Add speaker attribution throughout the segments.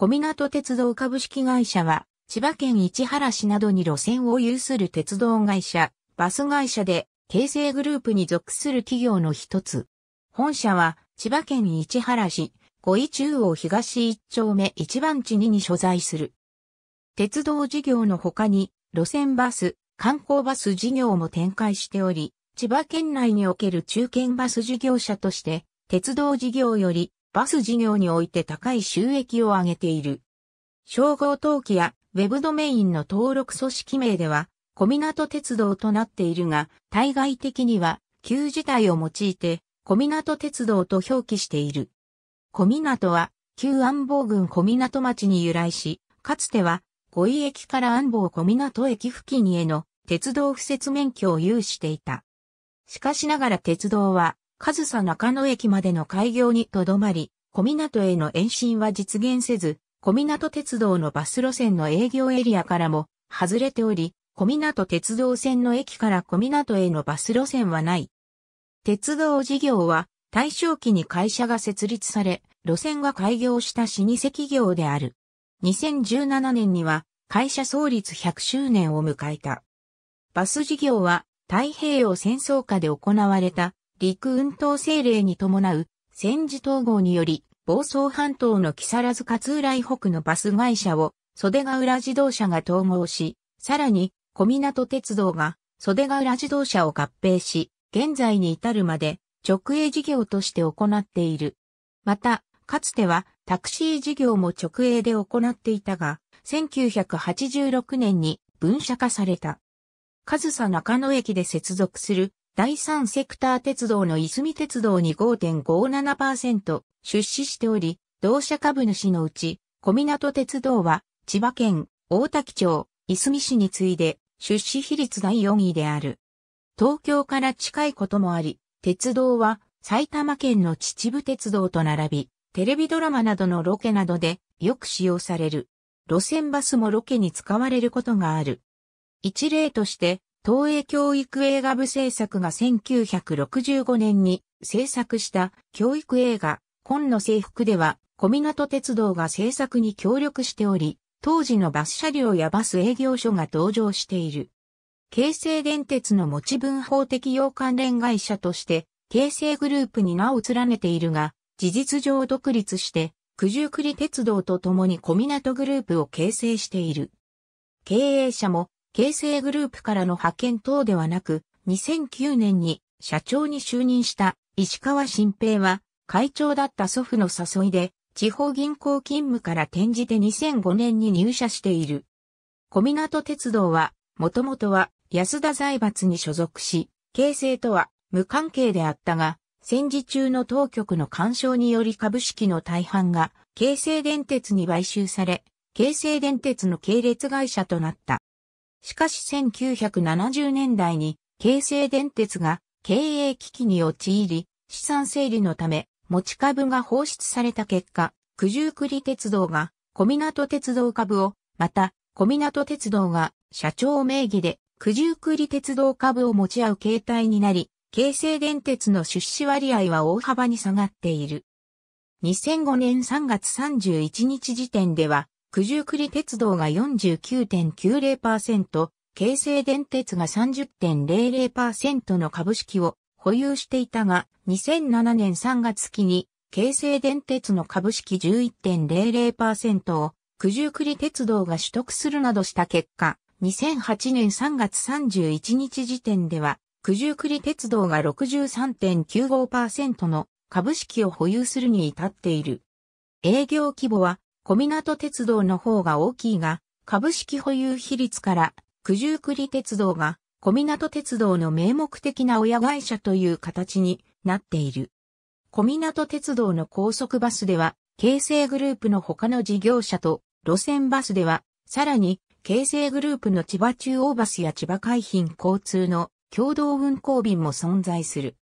Speaker 1: 小湊鉄道株式会社は、千葉県市原市などに路線を有する鉄道会社、バス会社で、京成グループに属する企業の一つ。本社は、千葉県市原市、五井中央東一丁目一番地にに所在する。鉄道事業の他に、路線バス、観光バス事業も展開しており、千葉県内における中堅バス事業者として、鉄道事業よりバス事業において高い収益を上げている。商号登記やウェブドメインの登録組織名では、小湊鉄道となっているが、対外的には、旧字体を用いて、小湊鉄道と表記している。小湊は、旧安房郡小湊町に由来し、かつては、五井駅から安房小湊駅付近への鉄道敷設免許を有していた。しかしながら鉄道は、上総中野駅までの開業にとどまり、小港への延伸は実現せず、小港鉄道のバス路線の営業エリアからも外れており、小港鉄道線の駅から小港へのバス路線はない。鉄道事業は大正期に会社が設立され、路線が開業した老舗企業である。2017年には会社創立100周年を迎えた。バス事業は太平洋戦争下で行われた陸運統制令に伴う戦時統合により、房総半島の木更津勝浦以北のバス会社を袖ヶ浦自動車が統合し、さらに小港鉄道が袖ヶ浦自動車を合併し、現在に至るまで直営事業として行っている。また、かつてはタクシー事業も直営で行っていたが、1986年に分社化された。上総中野駅で接続する第3セクター鉄道のいすみ鉄道に5.57%出資しており、同社株主のうち、小港鉄道は、千葉県、大滝町、いすみ市に次いで、出資比率第4位である。東京から近いこともあり、鉄道は、埼玉県の秩父鉄道と並び、テレビドラマなどのロケなどで、よく使用される。路線バスもロケに使われることがある。一例として、東映教育映画部制作が1965年に制作した教育映画、紺の制服では、小湊鉄道が制作に協力しており、当時のバス車両やバス営業所が登場している。京成電鉄の持ち分法適用関連会社として、京成グループに名を連ねているが、事実上独立して、九十九里鉄道と共に小湊グループを形成している。経営者も形成グループからの派遣等ではなく、2009年に社長に就任した石川新平は、会長だった祖父の誘いで、地方銀行勤務から転じて2005年に入社している。小港鉄道は、もともとは安田財閥に所属し、形成とは無関係であったが、戦時中の当局の干渉により株式の大半が、京成電鉄に買収され、京成電鉄の系列会社となった。しかし1970年代に京成電鉄が経営危機に陥り、資産整理のため持ち株が放出された結果、九十九里鉄道が小湊鉄道株を、また小湊鉄道が社長名義で九十九里鉄道株を持ち合う形態になり、京成電鉄の出資割合は大幅に下がっている。2005年3月31日時点では、九十九里鉄道が49.90%、京成電鉄が30.00%の株式を保有していたが、2007年3月期に、京成電鉄の株式11.00%を、九十九里鉄道が取得するなどした結果、2008年3月31日時点では、九十九里鉄道が63.95%の株式を保有するに至っている。営業規模は小湊鉄道の方が大きいが、株式保有比率から、九十九里鉄道が、小湊鉄道の名目的な親会社という形になっている。小湊鉄道の高速バスでは、京成グループの他の事業者と、路線バスでは、さらに、京成グループの千葉中央バスや千葉海浜交通の共同運行便も存在する。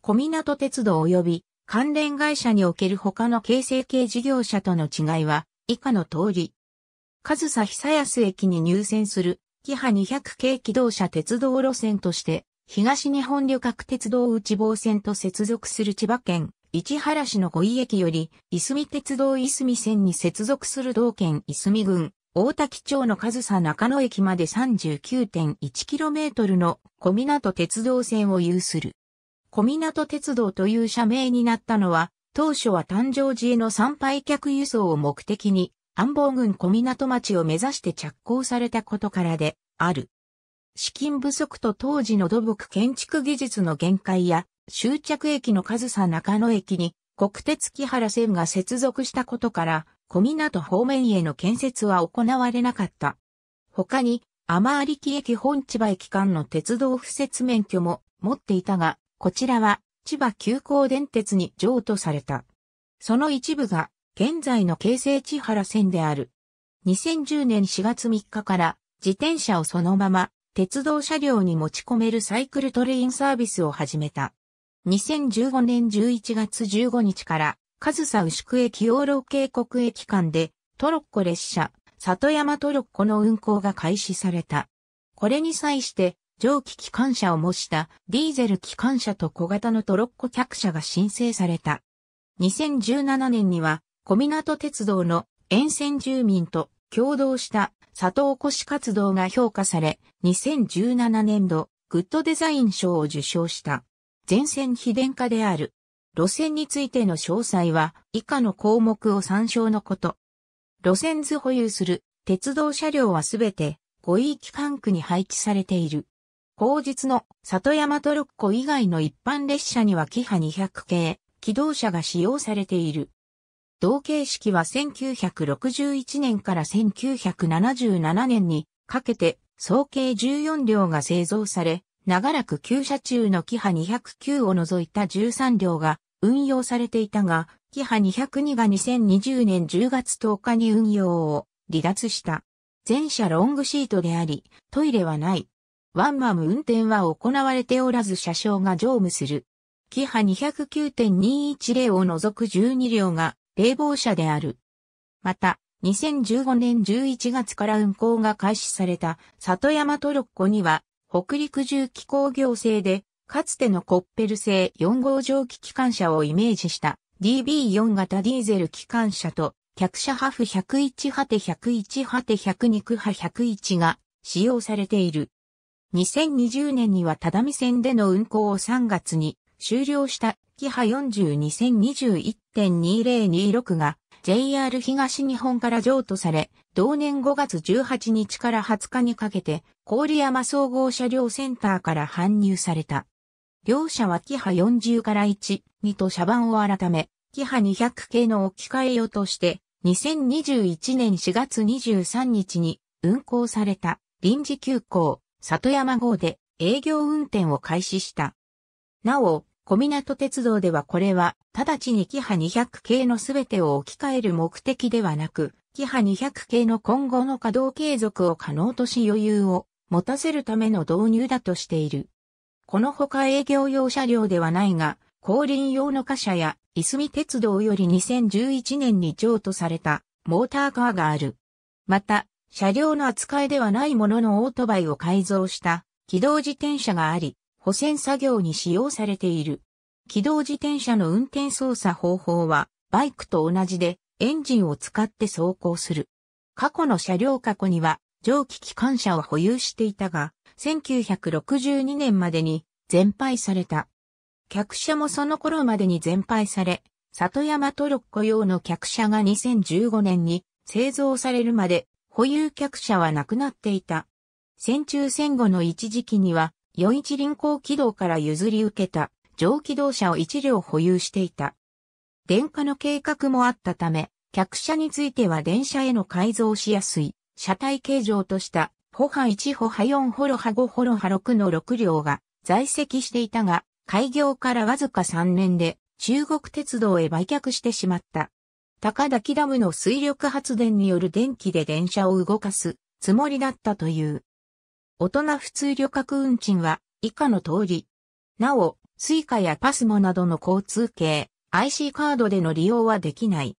Speaker 1: 小湊鉄道及び関連会社における他の形成系事業者との違いは、以下の通り。上総久安駅に入線する、キハ200系機動車鉄道路線として、東日本旅客鉄道内房線と接続する千葉県、市原市の五井駅より、いすみ鉄道いすみ線に接続する同県いすみ郡、大滝町の上総中野駅まで 39.1km の小港鉄道線を有する。小湊鉄道という社名になったのは、当初は誕生時への参拝客輸送を目的に、安房郡小湊町を目指して着工されたことからで、ある。資金不足と当時の土木建築技術の限界や、終着駅の上総中野駅に国鉄木原線が接続したことから、小湊方面への建設は行われなかった。他に、天有木駅本千葉駅間の鉄道敷設免許も持っていたが、こちらは千葉急行電鉄に譲渡された。その一部が現在の京成千原線である。2010年4月3日から自転車をそのまま鉄道車両に持ち込めるサイクルトレインサービスを始めた。2015年11月15日から上総牛久駅養老渓谷駅間でトロッコ列車、里山トロッコの運行が開始された。これに際して蒸気機関車を模したディーゼル機関車と小型のトロッコ客車が申請された。2017年には小港鉄道の沿線住民と共同した里おこし活動が評価され、2017年度グッドデザイン賞を受賞した。全線非電化である。路線についての詳細は以下の項目を参照のこと。路線図保有する鉄道車両はすべて5位機関区に配置されている。当日の里山トロッコ以外の一般列車にはキハ200系、機動車が使用されている。同形式は1961年から1977年にかけて総計14両が製造され、長らく旧車中のキハ209を除いた13両が運用されていたが、キハ202が2020年10月10日に運用を離脱した。全車ロングシートであり、トイレはない。ワンマム運転は行われておらず車掌が乗務する。キハ209.210を除く12両が冷房車である。また、2015年11月から運行が開始された里山トロッコには、北陸重機工業製で、かつてのコッペル製4号蒸気機関車をイメージした DB4 型ディーゼル機関車と、客車ハフ101ハテ101ハテ102クハ101が使用されている。2020年には只見線での運行を3月に終了したキハ422021.2026が JR 東日本から譲渡され、同年5月18日から20日にかけて郡山総合車両センターから搬入された。両社はキハ40から1、2と車番を改め、キハ200系の置き換え用として、2021年4月23日に運行された臨時休校。里山号で営業運転を開始した。なお、小湊鉄道ではこれは、直ちにキハ200系のすべてを置き換える目的ではなく、キハ200系の今後の稼働継続を可能とし余裕を持たせるための導入だとしている。このほか営業用車両ではないが、後輪用の貨車や、いすみ鉄道より2011年に譲渡されたモーターカーがある。また、車両の扱いではないもののオートバイを改造した機動自転車があり、補選作業に使用されている。機動自転車の運転操作方法は、バイクと同じでエンジンを使って走行する。過去の車両過去には蒸気機関車を保有していたが、1962年までに全廃された。客車もその頃までに全廃され、里山トロッコ用の客車が2015年に製造されるまで保有客車はなくなっていた。戦中戦後の一時期には、余一輪行軌道から譲り受けた蒸気動車を一両保有していた。電化の計画もあったため、客車については電車への改造しやすい、車体形状とした、歩波1歩波4歩ロ波5歩ロ波6の6両が在籍していたが、開業からわずか3年で中国鉄道へ売却してしまった。高滝ダムの水力発電による電気で電車を動かすつもりだったという。大人普通旅客運賃は以下の通り。なお、スイカやパスモなどの交通系、IC カードでの利用はできない。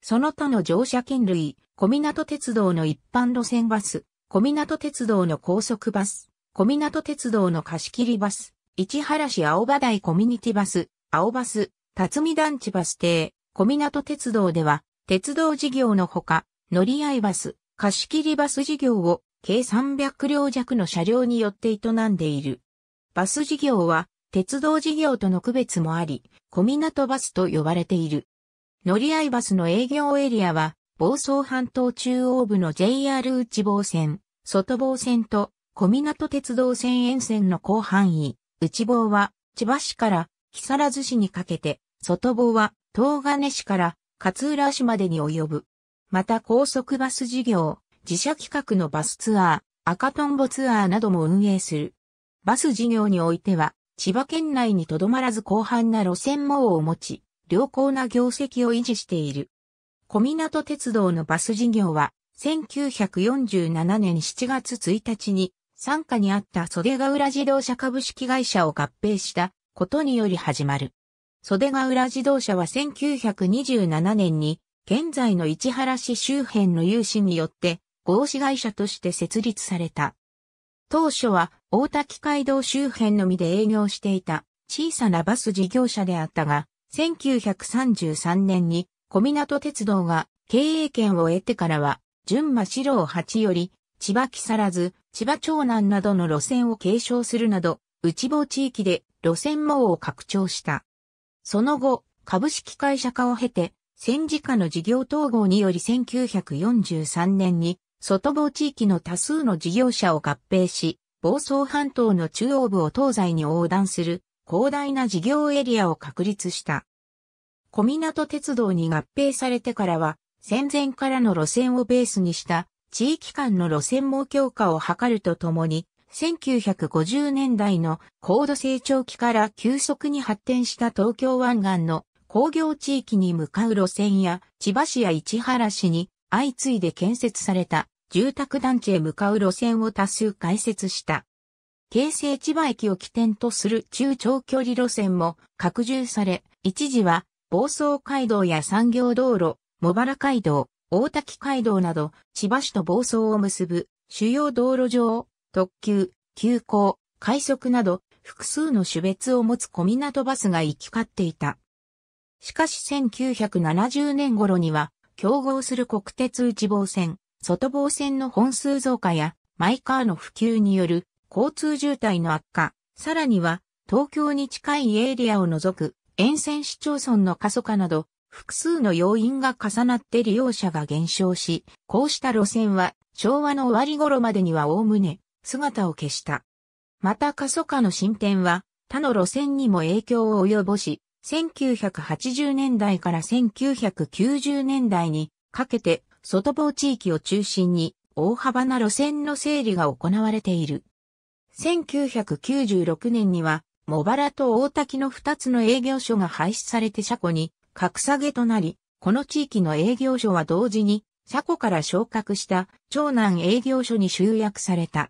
Speaker 1: その他の乗車券類、小港鉄道の一般路線バス、小港鉄道の高速バス、小港鉄道の貸切バス、市原市青葉台コミュニティバス、青バス、辰巳団地バス停、小湊鉄道では、鉄道事業のほか、乗り合いバス、貸切バス事業を計300両弱の車両によって営んでいる。バス事業は、鉄道事業との区別もあり、小湊バスと呼ばれている。乗り合いバスの営業エリアは、房総半島中央部の JR 内房線、外房線と小湊鉄道線沿線の広範囲、内房は千葉市から木更津市にかけて、外房は東金市から勝浦市までに及ぶ。また高速バス事業、自社企画のバスツアー、赤トンボツアーなども運営する。バス事業においては、千葉県内にとどまらず広範な路線網を持ち、良好な業績を維持している。小湊鉄道のバス事業は、1947年7月1日に、傘下にあった袖ヶ浦自動車株式会社を合併したことにより始まる。袖ヶ浦自動車は1927年に、現在の市原市周辺の有志によって、合資会社として設立された。当初は、大滝街道周辺のみで営業していた、小さなバス事業者であったが、1933年に、小湊鉄道が経営権を得てからは、純馬四郎八より、千葉木更津、千葉長南などの路線を継承するなど、内房地域で路線網を拡張した。その後、株式会社化を経て、戦時下の事業統合により1943年に、外房地域の多数の事業者を合併し、房総半島の中央部を東西に横断する広大な事業エリアを確立した。小港鉄道に合併されてからは、戦前からの路線をベースにした地域間の路線も強化を図るとともに、1950年代の高度成長期から急速に発展した東京湾岸の工業地域に向かう路線や千葉市や市原市に相次いで建設された住宅団地へ向かう路線を多数開設した。京成千葉駅を起点とする中長距離路線も拡充され、一時は房総街道や産業道路、茂原街道、大滝街道など千葉市と房総を結ぶ主要道路上特急、急行、快速など複数の種別を持つ小港バスが行き交っていた。しかし1970年頃には競合する国鉄内房線、外房線の本数増加やマイカーの普及による交通渋滞の悪化、さらには東京に近いエリアを除く沿線市町村の過疎化など複数の要因が重なって利用者が減少し、こうした路線は昭和の終わり頃までにはおおむね姿を消した。また過疎化の進展は他の路線にも影響を及ぼし、1980年代から1990年代にかけて外房地域を中心に大幅な路線の整理が行われている。1996年には、茂原と大滝の2つの営業所が廃止されて車庫に格下げとなり、この地域の営業所は同時に車庫から昇格した長男営業所に集約された。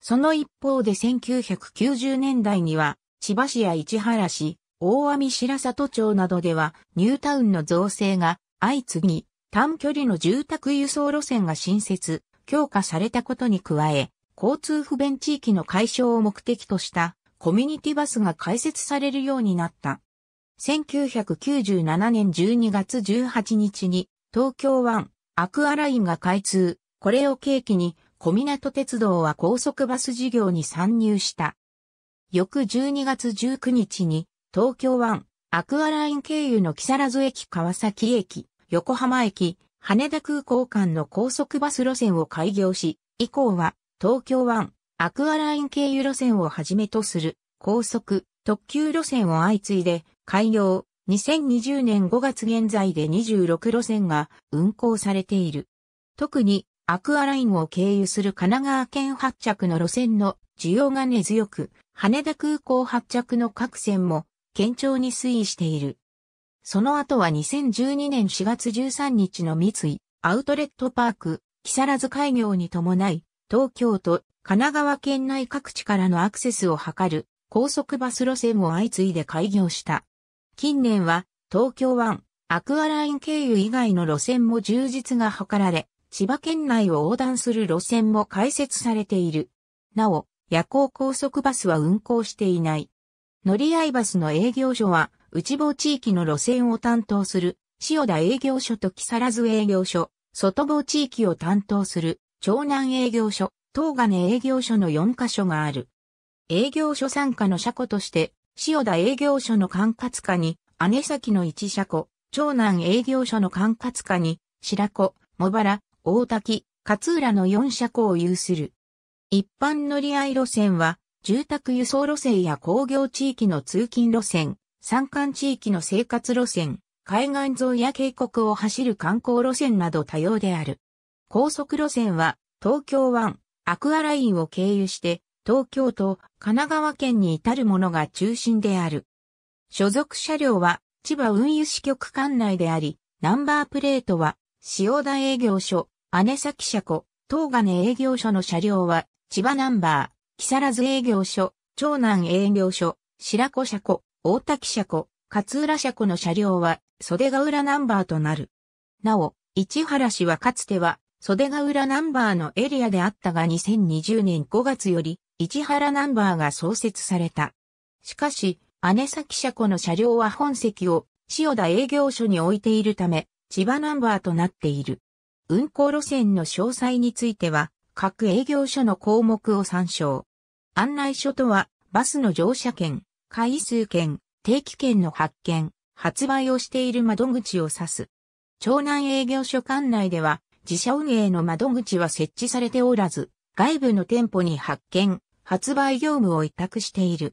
Speaker 1: その一方で1990年代には、千葉市や市原市、大網白里町などでは、ニュータウンの造成が相次ぎ、短距離の住宅輸送路線が新設、強化されたことに加え、交通不便地域の解消を目的としたコミュニティバスが開設されるようになった。1997年12月18日に東京湾アクアラインが開通、これを契機に小湊鉄道は高速バス事業に参入した。翌12月19日に、東京湾、アクアライン経由の木更津駅川崎駅、横浜駅、羽田空港間の高速バス路線を開業し、以降は東京湾、アクアライン経由路線をはじめとする高速、特急路線を相次いで開業、2020年5月現在で26路線が運行されている。特にアクアラインを経由する神奈川県発着の路線の需要が根強く、羽田空港発着の各線も堅調に推移している。その後は2012年4月13日の三井アウトレットパーク、木更津開業に伴い、東京都、神奈川県内各地からのアクセスを図る高速バス路線を相次いで開業した。近年は東京湾、アクアライン経由以外の路線も充実が図られ、千葉県内を横断する路線も開設されている。なお、夜行高速バスは運行していない。乗り合いバスの営業所は、内房地域の路線を担当する、塩田営業所と木更津営業所、外房地域を担当する、長南営業所、東金営業所の4カ所がある。営業所参加の車庫として、塩田営業所の管轄下に、姉崎の1車庫、長南営業所の管轄下に、白子、茂原、大滝、勝浦の4車庫を有する。一般乗り合い路線は、住宅輸送路線や工業地域の通勤路線、山間地域の生活路線、海岸沿いや渓谷を走る観光路線など多様である。高速路線は、東京湾、アクアラインを経由して、東京都、神奈川県に至るものが中心である。所属車両は、千葉運輸支局管内であり、ナンバープレートは、塩田営業所、姉崎車庫、東金営業所の車両は、千葉ナンバー、木更津営業所、長南営業所、白子車庫、大滝車庫、勝浦車庫の車両は、袖ヶ浦ナンバーとなる。なお、市原市はかつては、袖ヶ浦ナンバーのエリアであったが2020年5月より、市原ナンバーが創設された。しかし、姉崎車庫の車両は本席を、塩田営業所に置いているため、千葉ナンバーとなっている。運行路線の詳細については、各営業所の項目を参照。案内書とは、バスの乗車券、回数券、定期券の発券、発売をしている窓口を指す。長南営業所管内では、自社運営の窓口は設置されておらず、外部の店舗に発券、発売業務を委託している。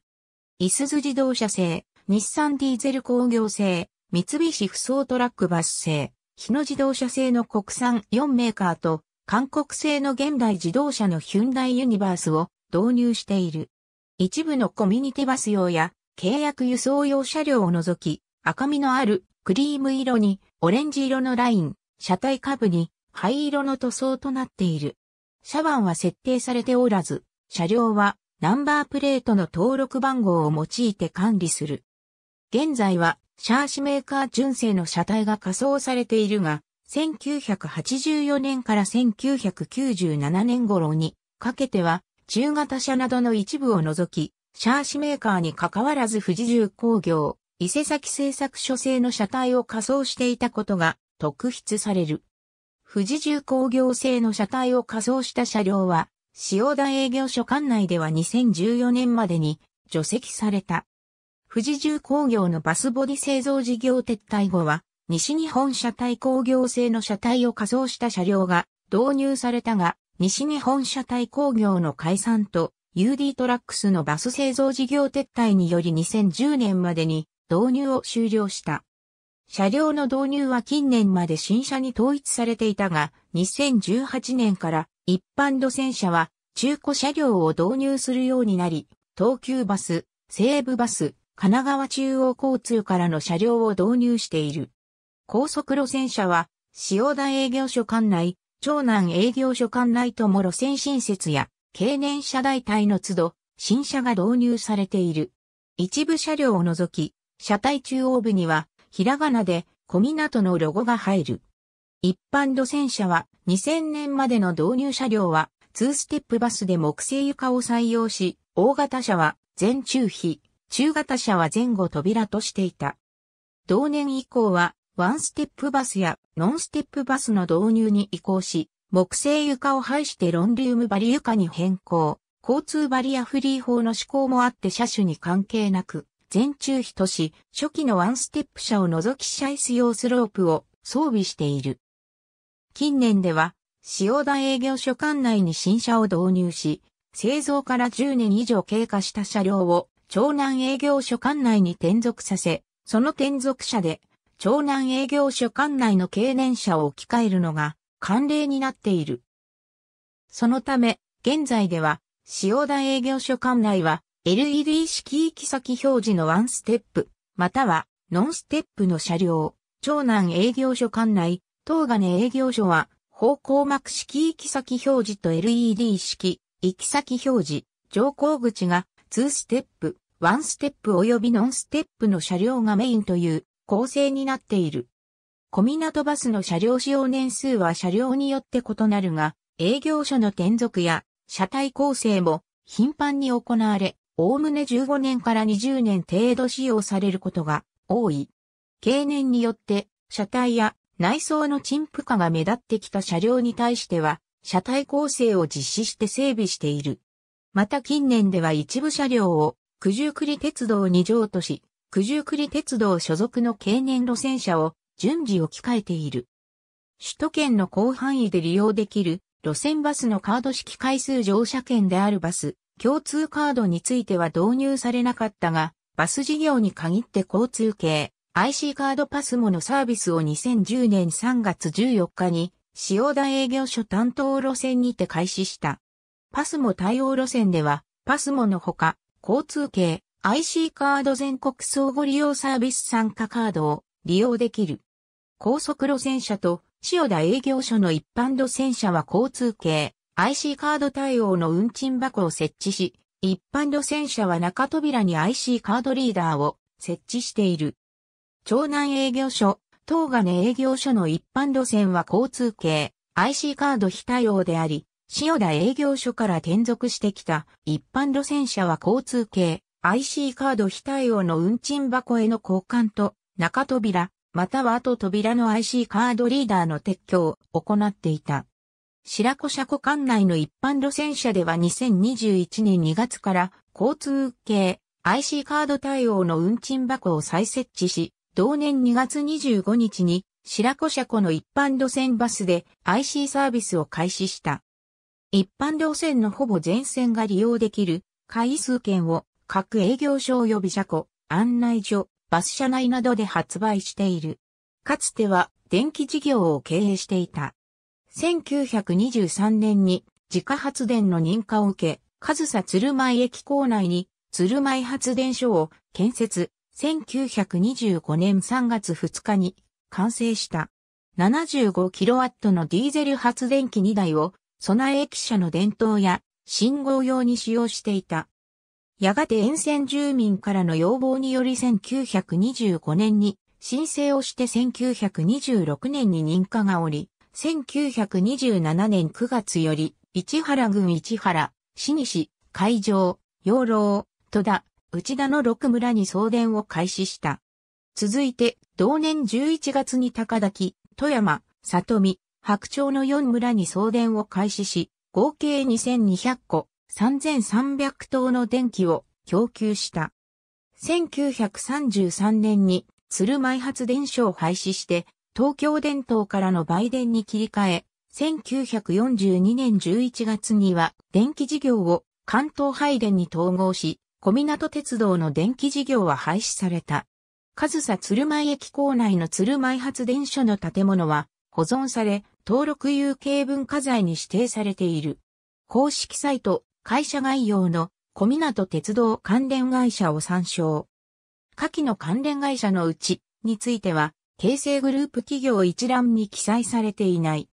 Speaker 1: いすず自動車製、日産ディーゼル工業製、三菱不走トラックバス製、日野自動車製の国産4メーカーと、韓国製の現代自動車のヒュンダイユニバースを導入している。一部のコミュニティバス用や契約輸送用車両を除き、赤みのあるクリーム色にオレンジ色のライン、車体下部に灰色の塗装となっている。車番は設定されておらず、車両はナンバープレートの登録番号を用いて管理する。現在はシャーシメーカー純正の車体が仮装されているが、1984年から1997年頃にかけては中型車などの一部を除き、シャーシメーカーに関わらず富士重工業、伊勢崎製作所製の車体を仮装していたことが特筆される。富士重工業製の車体を仮装した車両は、塩田営業所管内では2014年までに除籍された。富士重工業のバスボディ製造事業撤退後は、西日本車体工業製の車体を仮装した車両が導入されたが、西日本車体工業の解散と UD トラックスのバス製造事業撤退により2010年までに導入を終了した。車両の導入は近年まで新車に統一されていたが、2018年から一般路線車は中古車両を導入するようになり、東急バス、西武バス、神奈川中央交通からの車両を導入している。高速路線車は、塩田営業所管内、長南営業所管内とも路線新設や、経年車代替の都度、新車が導入されている。一部車両を除き、車体中央部には、ひらがなで、小港のロゴが入る。一般路線車は、2000年までの導入車両は、2ステップバスで木製床を採用し、大型車は、全中比、中型車は前後扉としていた。同年以降は、ワンステップバスやノンステップバスの導入に移行し、木製床を排してロンリウムバリ床に変更。交通バリアフリー法の施行もあって車種に関係なく、全中比とし、初期のワンステップ車を除き車椅子用スロープを装備している。近年では、塩田営業所管内に新車を導入し、製造から10年以上経過した車両を長南営業所管内に転属させ、その転属者で、長南営業所管内の経年者を置き換えるのが慣例になっている。そのため、現在では、塩田営業所管内は、LED 式行き先表示のワンステップ、または、ノンステップの車両、長南営業所管内、東金営業所は、方向幕式行き先表示と LED 式行き先表示、乗降口が2ステップ、1ステップ及びノンステップの車両がメインという構成になっている。小港バスの車両使用年数は車両によって異なるが、営業所の転属や車体構成も頻繁に行われ、おおむね15年から20年程度使用されることが多い。経年によって車体や内装の陳腐化が目立ってきた車両に対しては、車体構成を実施して整備している。また近年では一部車両を九十九里鉄道に譲渡し、九十九里鉄道所属の経年路線車を順次置き換えている。首都圏の広範囲で利用できる路線バスのカード式回数乗車券であるバス、共通カードについては導入されなかったが、バス事業に限って交通系 IC カードパスモのサービスを2010年3月14日に、塩田営業所担当路線にて開始した。パスモ対応路線では、パスモのほか、交通系、IC カード全国相互利用サービス参加カードを利用できる。高速路線車と塩田営業所の一般路線車は交通系 IC カード対応の運賃箱を設置し、一般路線車は中扉に IC カードリーダーを設置している。長南営業所、東金営業所の一般路線は交通系 IC カード非対応であり、塩田営業所から転属してきた一般路線車は交通系 IC カード非対応の運賃箱への交換と中扉、または後扉の IC カードリーダーの撤去を行っていた。白子車庫管内の一般路線車では2021年2月から交通系 IC カード対応の運賃箱を再設置し、同年2月25日に白子車庫の一般路線バスで IC サービスを開始した。一般路線のほぼ全線が利用できる回数券を各営業所及び車庫、案内所、バス車内などで発売している。かつては電気事業を経営していた。1923年に自家発電の認可を受け、上総鶴舞駅構内に鶴舞発電所を建設、1925年3月2日に完成した。75kW のディーゼル発電機2台を備え駅舎の伝統や信号用に使用していた。やがて沿線住民からの要望により1925年に申請をして1926年に認可がおり、1927年9月より、市原郡市原、市西、海上、養老、戸田、内田の6村に送電を開始した。続いて、同年11月に高滝、富山、里見、白鳥の4村に送電を開始し、合計2200個、3300頭の電気を供給した。1933年に鶴舞発電所を廃止して、東京電灯からの売電に切り替え、1942年11月には電気事業を関東配電に統合し、小湊鉄道の電気事業は廃止された。上総鶴舞駅構内の鶴舞発電所の建物は保存され、登録有形文化財に指定されている。公式サイト、会社概要の小港鉄道関連会社を参照。下記の関連会社のうちについては、形成グループ企業一覧に記載されていない。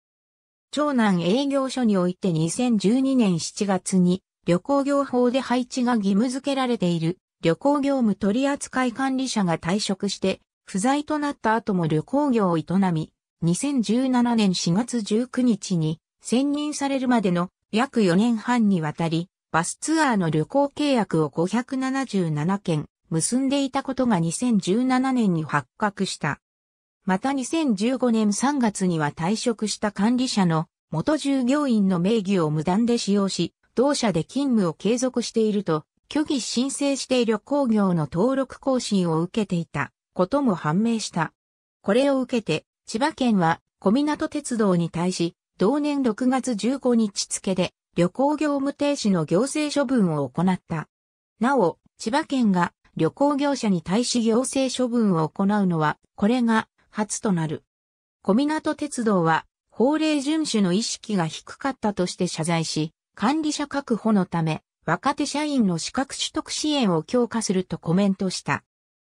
Speaker 1: 長南営業所において2012年7月に旅行業法で配置が義務付けられている旅行業務取扱管理者が退職して不在となった後も旅行業を営み、2017年4月19日に選任されるまでの約4年半にわたり、バスツアーの旅行契約を577件結んでいたことが2017年に発覚した。また2015年3月には退職した管理者の元従業員の名義を無断で使用し、同社で勤務を継続していると、虚偽申請して旅行業の登録更新を受けていたことも判明した。これを受けて、千葉県は小港鉄道に対し、同年6月15日付で旅行業務停止の行政処分を行った。なお、千葉県が旅行業者に対し行政処分を行うのは、これが初となる。小港鉄道は法令遵守の意識が低かったとして謝罪し、管理者確保のため、若手社員の資格取得支援を強化するとコメントした。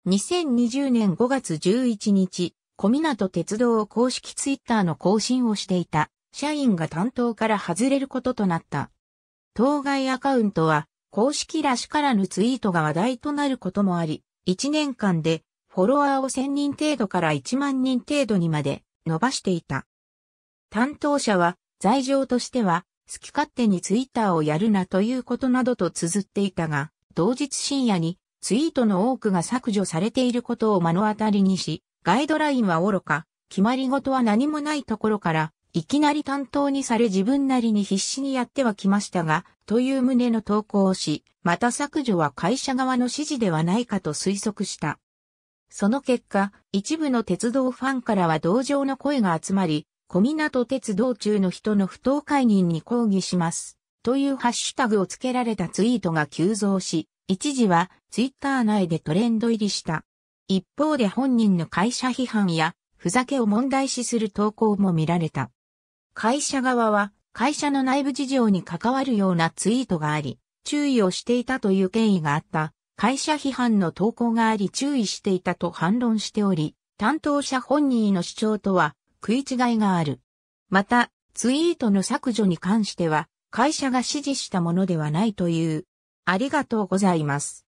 Speaker 1: 2020年5月11日、小港鉄道を公式ツイッターの更新をしていた社員が担当から外れることとなった。当該アカウントは公式らしからぬツイートが話題となることもあり、1年間でフォロワーを1000人程度から1万人程度にまで伸ばしていた。担当者は罪状としては好き勝手にツイッターをやるなということなどと綴っていたが、同日深夜にツイートの多くが削除されていることを目の当たりにし、ガイドラインは愚か、決まり事は何もないところから、いきなり担当にされ自分なりに必死にやってはきましたが、という旨の投稿をし、また削除は会社側の指示ではないかと推測した。その結果、一部の鉄道ファンからは同情の声が集まり、小港鉄道中の人の不当解任に抗議します。というハッシュタグをつけられたツイートが急増し、一時はツイッター内でトレンド入りした。一方で本人の会社批判や、ふざけを問題視する投稿も見られた。会社側は、会社の内部事情に関わるようなツイートがあり、注意をしていたという権威があった、会社批判の投稿があり注意していたと反論しており、担当者本人の主張とは食い違いがある。また、ツイートの削除に関しては、会社が指示したものではないという。ありがとうございます。